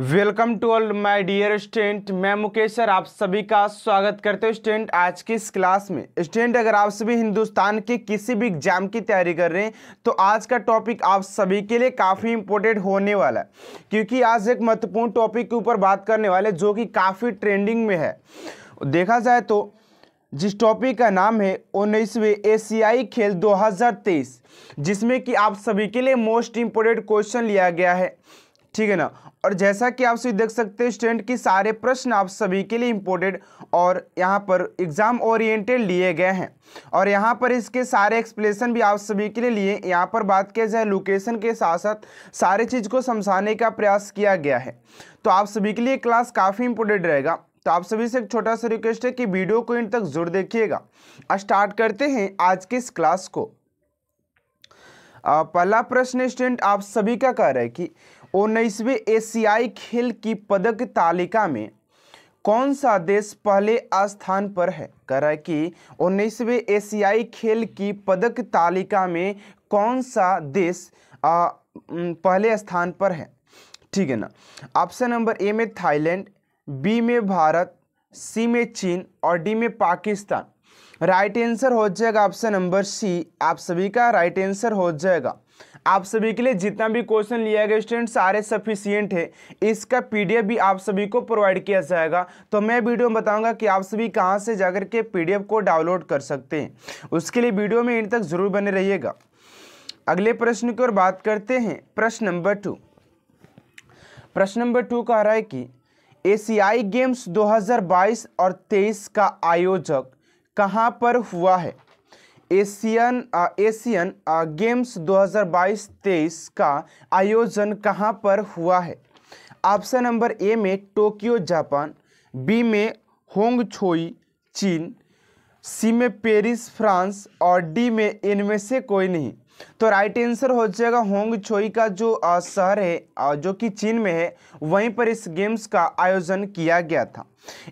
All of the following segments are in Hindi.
welcome to all my dear student मैं मुकेश सर आप सभी का स्वागत करते हैं स्टूडेंट आज की इस क्लास में स्टूडेंट अगर आप सभी हिंदुस्तान के किसी भी एग्जाम की तैयारी कर रहे हैं तो आज का टॉपिक आप सभी के लिए काफ़ी इंपॉर्टेंट होने वाला है क्योंकि आज एक महत्वपूर्ण टॉपिक के ऊपर बात करने वाले जो कि काफ़ी ट्रेंडिंग में है देखा जाए तो जिस टॉपिक का नाम है उन्नीसवें एशियाई खेल 2023 जिसमें कि आप सभी के लिए मोस्ट इम्पोर्टेंट क्वेश्चन लिया गया है ठीक है ना और जैसा कि आप सभी देख सकते हैं स्टूडेंट की सारे प्रश्न आप सभी के लिए इम्पोर्टेंट और यहाँ पर एग्ज़ाम ओरिएंटेड लिए गए हैं और यहाँ पर इसके सारे एक्सप्लेनेशन भी आप सभी के लिए लिए यहाँ पर बात किया जाए लोकेशन के साथ साथ सारे चीज़ को समझाने का प्रयास किया गया है तो आप सभी के लिए क्लास काफ़ी इंपोर्टेंट रहेगा तो आप सभी से एक छोटा सा रिक्वेस्ट है कि वीडियो को इन तक जरूर देखिएगा स्टार्ट करते हैं आज के इस क्लास को पहला प्रश्न स्टूडेंट आप सभी का कह रहा है कि उन्नीसवें एशियाई खेल की पदक तालिका में कौन सा देश पहले स्थान पर है कह रहा है कि उन्नीसवें एशियाई खेल की पदक तालिका में कौन सा देश आ, पहले स्थान पर है ठीक है ना ऑप्शन नंबर ए में थाईलैंड बी में भारत सी में चीन और डी में पाकिस्तान राइट आंसर हो जाएगा ऑप्शन नंबर सी आप सभी का राइट आंसर हो जाएगा आप सभी के लिए जितना भी क्वेश्चन लिया गया स्टूडेंट सारे सफिशियंट है इसका पीडीएफ भी आप सभी को प्रोवाइड किया जाएगा तो मैं वीडियो में बताऊंगा कि आप सभी कहाँ से जाकर के पीडीएफ को डाउनलोड कर सकते हैं उसके लिए वीडियो में इन तक जरूर बने रहिएगा अगले प्रश्न की ओर बात करते हैं प्रश्न नंबर टू प्रश्न नंबर टू कह रहा है कि एशियाई गेम्स 2022 और 23 का आयोजक कहां पर हुआ है एशियन एशियन गेम्स 2022-23 का आयोजन कहाँ पर हुआ है ऑप्शन नंबर ए में टोक्यो जापान बी में होंग छोई चीन सी में पेरिस फ्रांस और डी में इनमें से कोई नहीं तो राइट आंसर हो जाएगा होंग छोई का जो शहर है जो कि चीन में है वहीं पर इस गेम्स का आयोजन किया गया था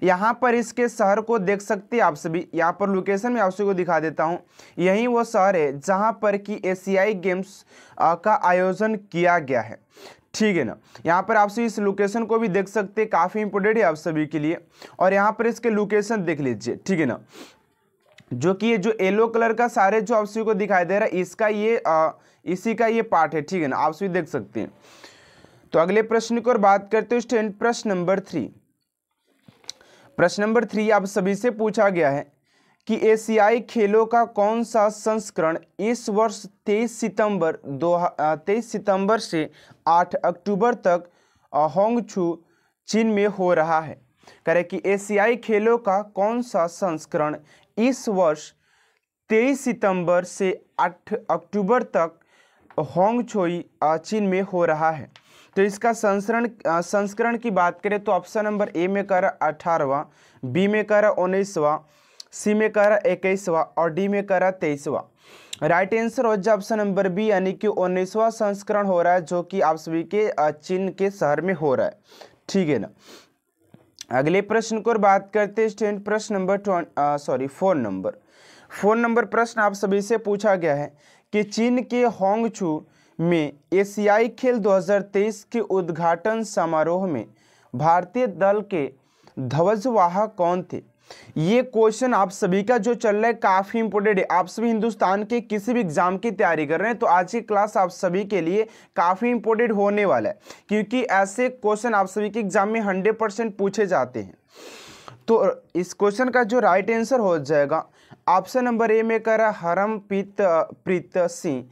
यहाँ पर इसके शहर को देख सकते हैं आप सभी यहाँ पर लोकेशन में आप सभी को दिखा देता हूँ यही वो शहर है जहाँ पर कि एशियाई गेम्स का आयोजन किया गया है ठीक है ना यहाँ पर आप सभी इस लोकेशन को भी देख सकते हैं काफ़ी इंपोर्टेंट है आप सभी के लिए और यहाँ पर इसके लोकेशन देख लीजिए ठीक है ना जो कि ये जो येलो कलर का सारे जो आप सभी को दिखाई दे रहा है इसका ये आ, इसी का ये पार्ट है ठीक है ना आप सभी देख सकते हैं तो अगले प्रश्न की ओर बात करते हैं स्टैंड प्रश्न नंबर थ्री प्रश्न नंबर थ्री आप सभी से पूछा गया है कि एशियाई खेलों का कौन सा संस्करण इस वर्ष 23 सितंबर दो तेईस सितंबर से 8 अक्टूबर तक होंगछू चीन में हो रहा है करें कि एशियाई खेलों का कौन सा संस्करण इस वर्ष 23 सितंबर से 8 अक्टूबर तक होंग छोई चीन में हो रहा है तो इसका संस्करण संस्करण की बात करें तो ऑप्शन नंबर ए में कर रहा अठारहवा बी में कर रहा उन्नीसवा सी में कर रहा इक्कीसवा और डी में कर रहा तेईसवा राइट आंसर हो जाए ऑप्शन नंबर बी यानी कि उन्नीसवा संस्करण हो रहा है जो कि आप सभी के चीन के शहर में हो रहा है ठीक है ना अगले प्रश्न को बात करते स्टूडेंट प्रश्न number sorry phone number phone number प्रश्न आप सभी से पूछा गया है कि चीन के होंगचू में एशियाई खेल 2023 के उद्घाटन समारोह में भारतीय दल के ध्वजवाहक कौन थे ये क्वेश्चन आप सभी का जो चल रहा है काफ़ी इंपोर्टेंट है आप सभी हिंदुस्तान के किसी भी एग्जाम की तैयारी कर रहे हैं तो आज की क्लास आप सभी के लिए काफ़ी इंपोर्टेंट होने वाला है क्योंकि ऐसे क्वेश्चन आप सभी के एग्जाम में हंड्रेड परसेंट पूछे जाते हैं तो इस क्वेश्चन का जो राइट आंसर हो जाएगा ऑप्शन नंबर ए में कर हरम प्रीत प्रीत सिंह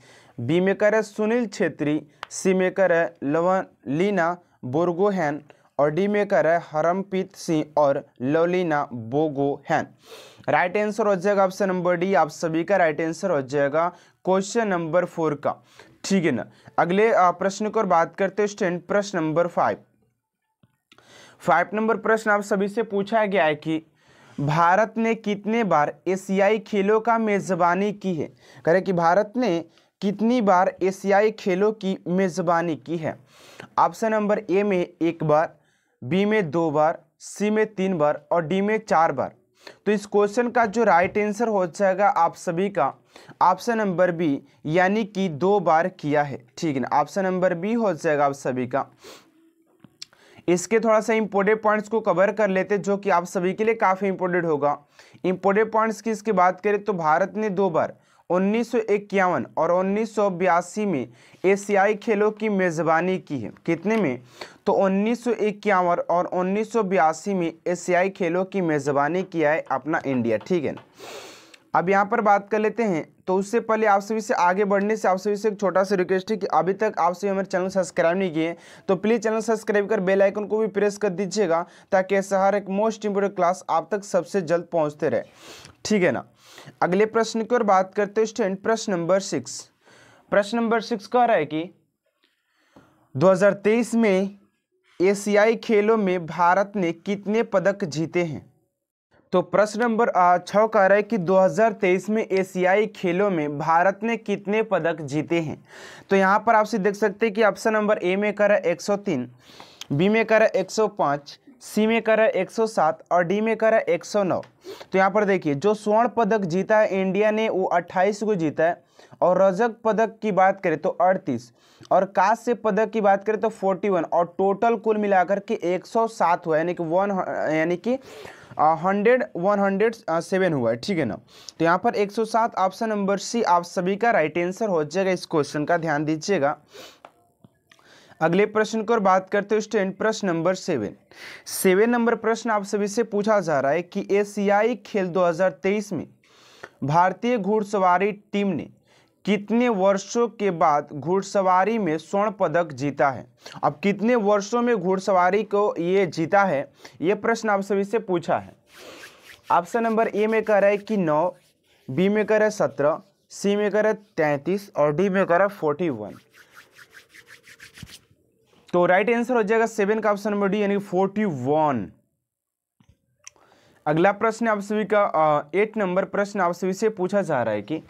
बी में कर सुनील छेत्री सी में कर लवन लीना बोरगोहन और डी में कर है हरमप्रीत सिंह और लोलिना बोगो हैं राइट आंसर हो जाएगा ऑप्शन नंबर डी आप सभी का राइट आंसर हो जाएगा क्वेश्चन नंबर फोर का ठीक है ना अगले प्रश्न को बात करते हैं स्टैंड प्रश्न नंबर फाइव फाइव नंबर प्रश्न आप सभी से पूछा गया है कि भारत ने कितने बार एशियाई खेलों का मेज़बानी की है करें कि भारत ने कितनी बार एशियाई खेलों की मेज़बानी की है ऑप्शन नंबर ए में एक बार बी में दो बार सी में तीन बार और डी में चार बार तो इस क्वेश्चन का जो राइट आंसर हो जाएगा आप सभी का ऑप्शन नंबर बी यानी कि दो बार किया है ठीक है ना ऑप्शन नंबर बी हो जाएगा आप सभी का इसके थोड़ा सा इंपोर्टेंट पॉइंट्स को कवर कर लेते जो कि आप सभी के लिए काफ़ी इंपोर्टेंट होगा इंपोर्टेंट पॉइंट्स की इसकी बात करें तो भारत ने दो बार उन्नीस और उन्नीस में एशियाई खेलों की मेज़बानी की है कितने में तो उन्नीस और उन्नीस में एशियाई खेलों की मेज़बानी किया है अपना इंडिया ठीक है अब यहाँ पर बात कर लेते हैं तो उससे पहले आप सभी से आगे बढ़ने से आप सभी से एक छोटा सा रिक्वेस्ट है कि अभी तक आप सभी हमारे चैनल सब्सक्राइब नहीं किए तो प्लीज़ चैनल सब्सक्राइब कर बेल आइकन को भी प्रेस कर दीजिएगा ताकि ऐसा हर एक मोस्ट इम्पोर्टेंट क्लास आप तक सबसे जल्द पहुंचते रहे ठीक है ना अगले प्रश्न की ओर बात करते स्टूडेंट प्रश्न नंबर सिक्स प्रश्न नंबर सिक्स कह रहा है कि दो में एशियाई खेलों में भारत ने कितने पदक जीते हैं तो प्रश्न नंबर छः कह रहा है कि 2023 में एशियाई खेलों में भारत ने कितने पदक जीते हैं तो यहाँ पर आपसे देख सकते हैं कि ऑप्शन नंबर ए में कर रहा है 103 बी में कर रहा है 105 सी में कर रहा है 107 और डी में कर रहा है 109 तो यहाँ पर देखिए जो स्वर्ण पदक जीता है इंडिया ने वो 28 को जीता है और रजक पदक की बात करें तो 38 और कांस्य पदक की बात करें तो 41 और टोटल कुल मिलाकर के 107 हुआ यानी कि वन यानी कि हंड्रेड वन हंड्रेड सेवन हुआ है ठीक है ना तो यहाँ पर 107 ऑप्शन नंबर सी आप सभी का राइट आंसर हो जाएगा इस क्वेश्चन का ध्यान दीजिएगा अगले प्रश्न की बात करते हैं स्टैंड प्रश्न नंबर सेवन सेवन नंबर प्रश्न आप सभी से पूछा जा रहा है कि एशियाई खेल 2023 में भारतीय घुड़सवारी टीम ने कितने वर्षों के बाद घुड़सवारी में स्वर्ण पदक जीता है अब कितने वर्षों में घुड़सवारी को ये जीता है ये प्रश्न आप सभी से पूछा है ऑप्शन नंबर ए में कह रहा है कि नौ बी में कह रहा है सत्रह सी में कह रहा है तैंतीस और डी में कह रहा है फोर्टी वन तो राइट आंसर हो जाएगा सेवन का ऑप्शन नंबर डी यानी फोर्टी वन अगला प्रश्न आप सभी का एट नंबर प्रश्न आप सभी से पूछा जा रहा है कि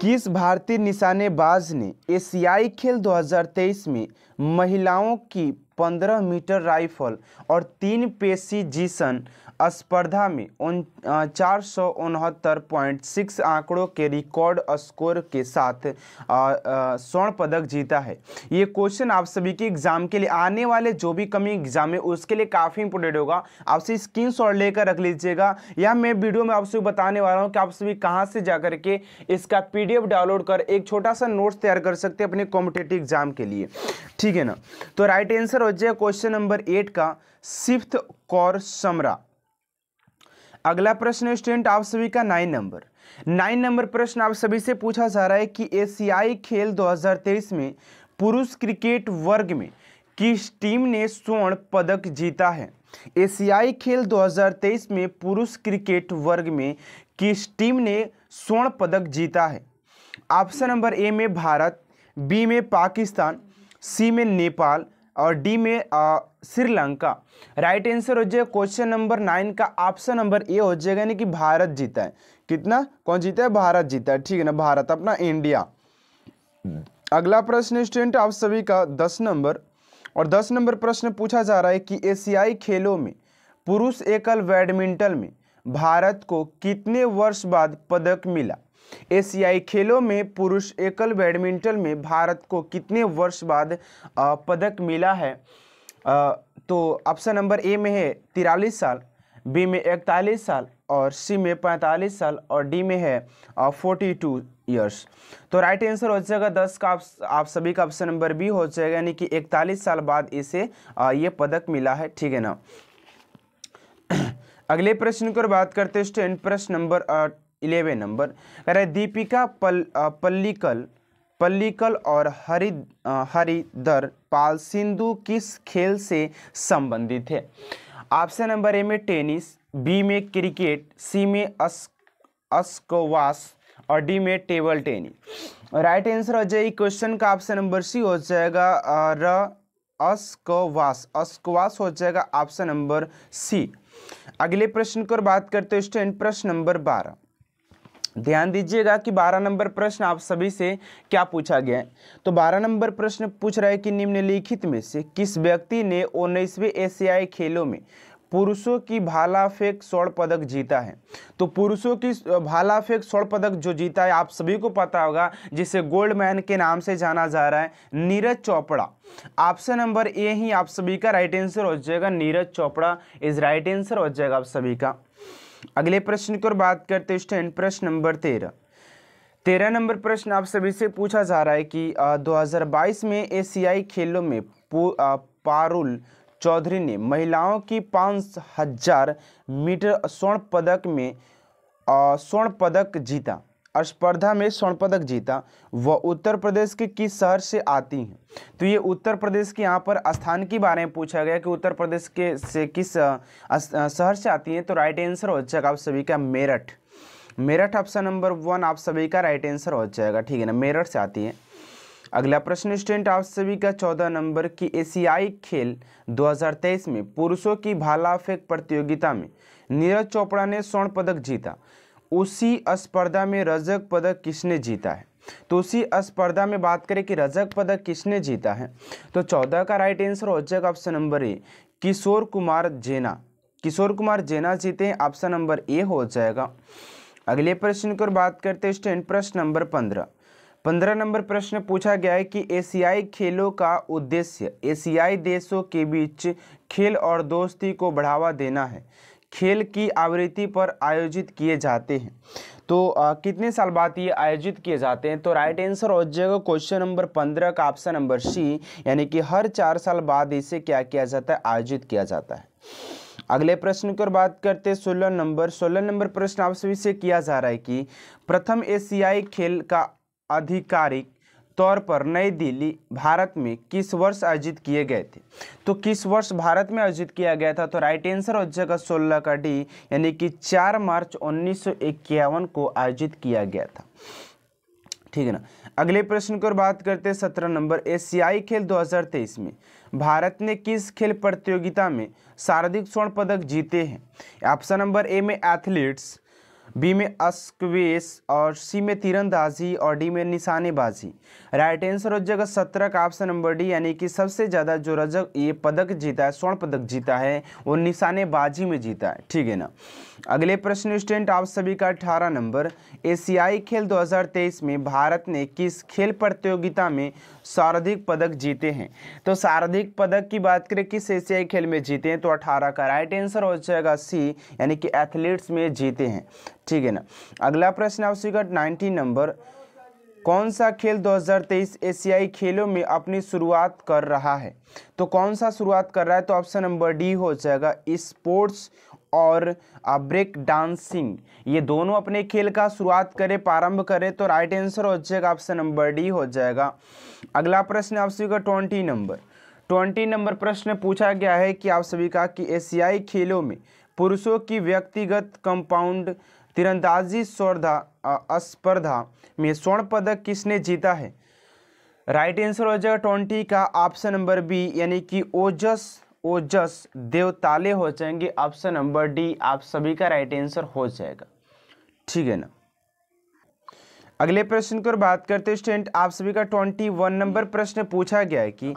किस भारतीय निशानेबाज ने एशियाई खेल 2023 में महिलाओं की 15 मीटर राइफल और तीन पेशी जीसन स्पर्धा में उन चार सौ उनहत्तर पॉइंट सिक्स आंकड़ों के रिकॉर्ड स्कोर के साथ स्वर्ण पदक जीता है ये क्वेश्चन आप सभी के एग्जाम के लिए आने वाले जो भी कमी एग्जाम है उसके लिए काफ़ी इंपोर्टेंट होगा आपसे स्क्रीन शॉट लेकर रख लीजिएगा या मैं वीडियो में आप सभी बताने वाला हूँ कि आप सभी कहाँ से जा करके इसका पी डाउनलोड कर एक छोटा सा नोट्स तैयार कर सकते हैं अपने कॉम्पिटेटिव एग्जाम के लिए ठीक है ना तो राइट आंसर हो जाए क्वेश्चन नंबर एट का सिफ्थ कौर समरा अगला प्रश्न स्टूडेंट आप सभी का नाइन नंबर नाइन नंबर प्रश्न आप सभी से पूछा जा रहा है कि एशियाई खेल 2023 में पुरुष क्रिकेट वर्ग में किस टीम ने स्वर्ण पदक जीता है एशियाई खेल 2023 में पुरुष क्रिकेट वर्ग में किस टीम ने स्वर्ण पदक जीता है ऑप्शन नंबर ए में भारत बी में पाकिस्तान सी में नेपाल और डी में श्रीलंका राइट आंसर हो जाएगा क्वेश्चन नंबर नाइन का ऑप्शन नंबर ए हो जाएगा यानी कि भारत जीता है कितना कौन जीता है भारत जीता है ठीक है ना भारत अपना इंडिया अगला प्रश्न स्टूडेंट आप सभी का दस नंबर और दस नंबर प्रश्न पूछा जा रहा है कि एशियाई खेलों में पुरुष एकल बैडमिंटन में भारत को कितने वर्ष बाद पदक मिला एशियाई खेलों में पुरुष एकल बैडमिंटन में भारत को कितने वर्ष बाद पदक मिला है तो ऑप्शन नंबर ए में है तिरालीस साल बी में इकतालीस साल और सी में पैंतालीस साल और डी में है फोर्टी टू ईयर्स तो राइट आंसर हो जाएगा दस का आप, आप सभी का ऑप्शन नंबर बी हो जाएगा यानी कि इकतालीस साल बाद इसे ये पदक मिला है ठीक है ना अगले प्रश्न की बात करते हैं स्टैंड प्रश्न नंबर इलेवन नंबर कह रहे दीपिका पल पल्लिकल पल्लिकल और हरि हरिदर पाल सिंधु किस खेल से संबंधित है ऑप्शन नंबर ए में टेनिस बी में क्रिकेट सी में अस अस्कवास और डी में टेबल टेनिस राइट आंसर हो जाएगी क्वेश्चन का ऑप्शन नंबर सी हो जाएगा र अस्कवास अस्कवास हो जाएगा ऑप्शन नंबर सी अगले प्रश्न की बात करते हैं स्टैंड प्रश्न नंबर बारह ध्यान दीजिएगा कि 12 नंबर प्रश्न आप सभी से क्या पूछा गया है तो 12 नंबर प्रश्न पूछ रहा है कि निम्नलिखित में से किस व्यक्ति ने उन्नीसवें एशियाई खेलों में पुरुषों की भाला फेंक स्वर्ण पदक जीता है तो पुरुषों की भाला फेंक स्वर्ण पदक जो जीता है आप सभी को पता होगा जिसे गोल्ड मैन के नाम से जाना जा रहा है Neeraj Chopra option number A ही आप सभी का राइट आंसर हो जाएगा Neeraj Chopra is right answer हो जाएगा आप सभी का अगले प्रश्न की ओर बात करते हैं स्टैंड प्रश्न नंबर तेरह तेरह नंबर प्रश्न आप सभी से पूछा जा रहा है कि आ, 2022 में एशियाई खेलों में आ, पारुल चौधरी ने महिलाओं की पाँच हजार मीटर स्वर्ण पदक में स्वर्ण पदक जीता स्पर्धा में स्वर्ण पदक जीता वह उत्तर प्रदेश के किस शहर से आती हैं तो ये उत्तर प्रदेश के यहाँ पर स्थान के बारे में पूछा गया कि उत्तर प्रदेश के से किस शहर से आती हैं तो राइट आंसर हो जाएगा आप सभी का Meerut Meerut option number one आप सभी का राइट आंसर हो जाएगा ठीक है ना मेरठ से आती है अगला प्रश्न स्टूडेंट आप सभी का चौदह नंबर की एशियाई खेल 2023 में पुरुषों की भाला फेंक प्रतियोगिता में नीरज चोपड़ा ने स्वर्ण पदक जीता उसी स्पर्धा में रजक पदक किसने जीता है तो उसी स्पर्धा में बात करें कि रजक पदक किसने जीता है तो चौदह का राइट आंसर हो जाएगा option number A Kishore Kumar Jena Kishore Kumar Jena जीते ऑप्शन नंबर ए हो जाएगा अगले प्रश्न की ओर बात करते हैं स्टैंड प्रश्न नंबर पंद्रह पंद्रह नंबर प्रश्न पूछा गया है कि एशियाई खेलों का उद्देश्य एशियाई देशों के बीच खेल और दोस्ती को बढ़ावा देना है खेल की आवृत्ति पर आयोजित किए जाते हैं तो आ, कितने साल बाद ये आयोजित किए जाते हैं तो राइट आंसर हो जाएगा क्वेश्चन नंबर पंद्रह का ऑप्शन नंबर सी यानी कि हर चार साल बाद इसे क्या किया जाता है आयोजित किया जाता है अगले प्रश्न की ओर बात करते हैं सोलह नंबर सोलह नंबर प्रश्न आप सभी से किया जा रहा है कि प्रथम एशियाई खेल का आधिकारिक तौर पर नई दिल्ली भारत में किस वर्ष आयोजित किए गए थे तो किस वर्ष भारत में आयोजित किया गया था तो राइट आंसर हो जाएगा सोलह का डी यानी कि चार मार्च उन्नीस को आयोजित किया गया था ठीक है ना अगले प्रश्न की बात करते हैं सत्रह नंबर एशियाई खेल 2023 में भारत ने किस खेल प्रतियोगिता में शारदिक स्वर्ण पदक जीते हैं ऑप्शन नंबर ए में एथलीट्स बी में अस्क्वेस और सी में तीरंदाजी और डी में निशानेबाजी राइट आंसर हो जाएगा सत्रह का ऑप्शन नंबर डी यानी कि सबसे ज़्यादा जो रजक ये पदक जीता है स्वर्ण पदक जीता है वो निशानेबाजी में जीता है ठीक है ना अगले प्रश्न स्टूडेंट आप सभी का अठारह नंबर एशियाई खेल 2023 में भारत ने किस खेल प्रतियोगिता में सर्वाधिक पदक जीते हैं तो सर्वाधिक पदक की बात करें किस एशियाई खेल में जीते हैं तो अठारह का राइट आंसर हो जाएगा सी यानी कि एथलीट्स में जीते हैं ठीक है ना अगला प्रश्न आप सभी का नाइनटीन नंबर कौन सा खेल 2023 एशियाई खेलों में अपनी शुरुआत कर रहा है तो कौन सा शुरुआत कर रहा है तो ऑप्शन नंबर डी हो जाएगा स्पोर्ट्स और ब्रेक uh, डांसिंग ये दोनों अपने खेल का शुरुआत करें प्रारंभ करें तो राइट आंसर हो जाएगा ऑप्शन नंबर डी हो जाएगा अगला प्रश्न आप सभी का ट्वेंटी नंबर ट्वेंटी नंबर प्रश्न पूछा गया है कि आप सभी का कि एशियाई खेलों में पुरुषों की व्यक्तिगत कंपाउंड तीरंदाजी स्वर्धा uh, स्पर्धा में स्वर्ण पदक किसने जीता है राइट आंसर हो जाएगा ट्वेंटी का ऑप्शन नंबर बी यानी कि ओजस ओजस देवताले हो जाएंगे ऑप्शन नंबर डी आप सभी का राइट आंसर हो जाएगा ठीक है ना अगले प्रश्न की ओर बात करते स्टूडेंट आप सभी का ट्वेंटी वन नंबर प्रश्न पूछा गया है कि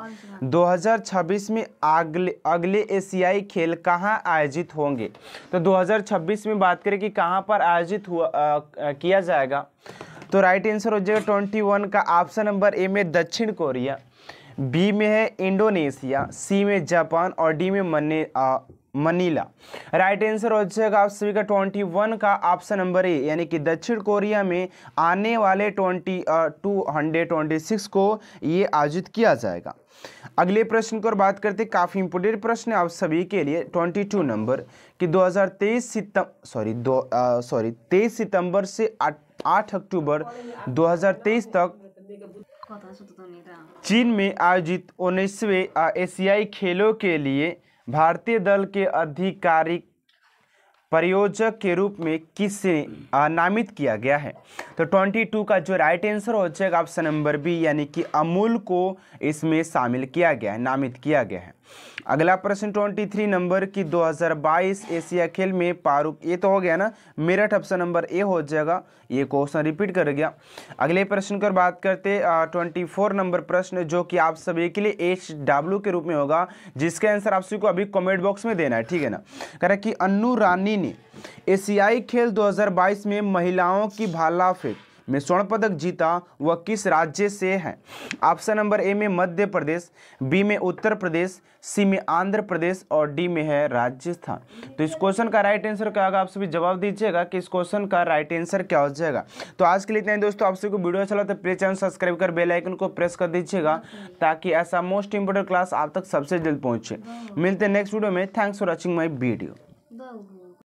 2026 में अगले अगले एशियाई खेल कहाँ आयोजित होंगे तो 2026 में बात करें कि कहाँ पर आयोजित हुआ आ, किया जाएगा तो राइट आंसर हो जाएगा ट्वेंटी वन का ऑप्शन नंबर ए में दक्षिण कोरिया बी में है इंडोनेशिया सी में जापान और डी में मने आ, मनीला राइट आंसर हो जाएगा आप सभी का ट्वेंटी वन का ऑप्शन नंबर ए यानी कि दक्षिण कोरिया में आने वाले twenty two hundred twenty six को ये आयोजित किया जाएगा अगले प्रश्न की ओर बात करते काफ़ी इंपोर्टेंट प्रश्न है आप सभी के लिए ट्वेंटी टू नंबर कि 2023 सितंबर सॉरी दो सॉरी तेईस सितंबर से आठ अक्टूबर दो तक चीन में आयोजित उन्नीसवे एशियाई खेलों के लिए भारतीय दल के आधिकारिक परियोजक के रूप में किसे नामित किया गया है तो 22 का जो राइट आंसर हो जाएगा ऑप्शन नंबर बी यानी कि अमूल को इसमें शामिल किया गया है नामित किया गया है अगला प्रश्न ट्वेंटी थ्री नंबर की 2022 एशिया खेल में पारूक ये तो हो गया ना मेरठ ऑप्शन नंबर ए हो जाएगा ये क्वेश्चन रिपीट कर गया अगले प्रश्न पर बात करते ट्वेंटी फोर नंबर प्रश्न जो कि आप सभी के लिए एच डब्ल्यू के रूप में होगा जिसका आंसर आप सभी को अभी कमेंट बॉक्स में देना है ठीक है ना कह रहा कि अन्नू रानी ने एशियाई खेल दो में महिलाओं की भाला फेंक में स्वर्ण पदक जीता वह किस राज्य से है ऑप्शन नंबर ए में मध्य प्रदेश बी में उत्तर प्रदेश सी में आंध्र प्रदेश और डी में है राजस्थान तो इस क्वेश्चन का राइट आंसर क्या होगा आप सभी जवाब दीजिएगा कि इस क्वेश्चन का राइट आंसर क्या हो जाएगा तो आज के लिए इतना ही दोस्तों आप सभी को वीडियो अच्छा लगता है तो प्लीज चैनल सब्सक्राइब कर बेलाइकन को प्रेस कर दीजिएगा ताकि ऐसा मोस्ट इंपोर्टेंट क्लास आप तक सबसे जल्द पहुँचे मिलते हैं नेक्स्ट वीडियो में thanks for watching my video